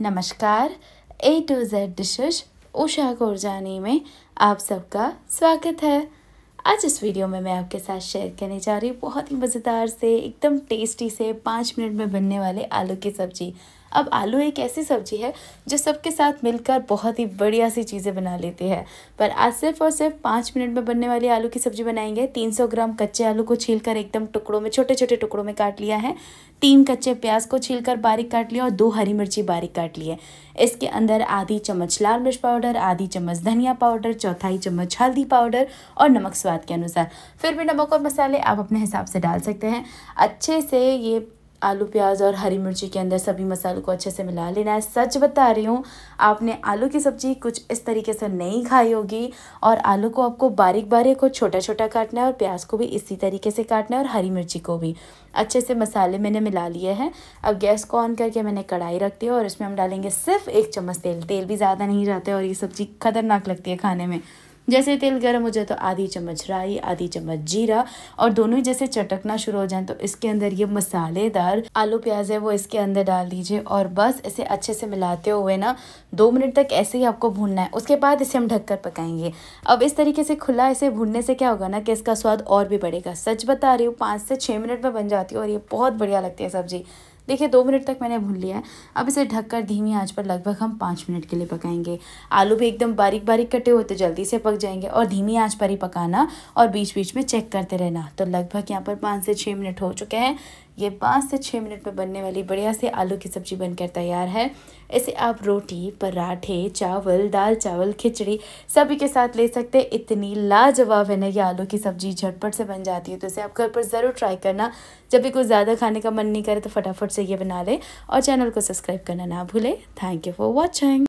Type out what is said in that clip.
नमस्कार A to Z dishes Usha Korjani में आप सबका स्वागत है आज इस वीडियो में मैं आपके साथ शेयर करने जा रही हूँ बहुत ही मज़ेदार से एकदम टेस्टी से पाँच मिनट में बनने वाले आलू की सब्ज़ी अब आलू एक ऐसी सब्जी है जो सबके साथ मिलकर बहुत ही बढ़िया सी चीज़ें बना लेती है पर आज सिर्फ और सिर्फ पाँच मिनट में बनने वाली आलू की सब्जी बनाएंगे तीन सौ ग्राम कच्चे आलू को कर एकदम टुकड़ों में छोटे छोटे टुकड़ों में काट लिया है तीन कच्चे प्याज को कर बारीक काट लिया और दो हरी मिर्ची बारीक काट लिए इसके अंदर आधी चम्मच लाल मिर्च पाउडर आधी चम्मच धनिया पाउडर चौथाई चम्मच हल्दी पाउडर और नमक स्वाद के अनुसार फिर भी नमक और मसाले आप अपने हिसाब से डाल सकते हैं अच्छे से ये आलू प्याज और हरी मिर्ची के अंदर सभी मसालों को अच्छे से मिला लेना है सच बता रही हूँ आपने आलू की सब्ज़ी कुछ इस तरीके से नहीं खाई होगी और आलू को आपको बारीक बारीक और छोटा छोटा काटना है और प्याज को भी इसी तरीके से काटना है और हरी मिर्ची को भी अच्छे से मसाले मैंने मिला लिए हैं अब गैस को ऑन करके मैंने कढ़ाई रख दी और इसमें हम डालेंगे सिर्फ एक चम्मच तेल तेल भी ज़्यादा नहीं जाते और ये सब्ज़ी खतरनाक लगती है खाने में जैसे तेल गर्म हो जाए तो आधी चम्मच राई आधी चम्मच जीरा और दोनों ही जैसे चटकना शुरू हो जाए तो इसके अंदर ये मसालेदार आलू प्याज है वो इसके अंदर डाल दीजिए और बस इसे अच्छे से मिलाते हुए ना दो मिनट तक ऐसे ही आपको भूनना है उसके बाद इसे हम ढककर पकाएंगे अब इस तरीके से खुला इसे भूनने से क्या होगा ना कि इसका स्वाद और भी बढ़ेगा सच बता रही हूँ पाँच से छः मिनट में बन जाती है और ये बहुत बढ़िया लगती है सब्जी देखिए दो मिनट तक मैंने भून लिया है अब इसे ढककर धीमी आंच पर लगभग हम पाँच मिनट के लिए पकाएंगे आलू भी एकदम बारीक बारीक कटे हुए तो जल्दी से पक जाएंगे और धीमी आंच पर ही पकाना और बीच बीच में चेक करते रहना तो लगभग यहाँ पर पाँच से छः मिनट हो चुके हैं ये पाँच से छः मिनट में बनने वाली बढ़िया से आलू की सब्जी बनकर तैयार है इसे आप रोटी पराठे चावल दाल चावल खिचड़ी सभी के साथ ले सकते हैं इतनी लाजवाब है ना ये आलू की सब्जी झटपट से बन जाती है तो इसे आप घर पर ज़रूर ट्राई करना जब भी कुछ ज़्यादा खाने का मन नहीं करे तो फटाफट से ये बना लें और चैनल को सब्सक्राइब करना ना भूलें थैंक यू फॉर वॉचिंग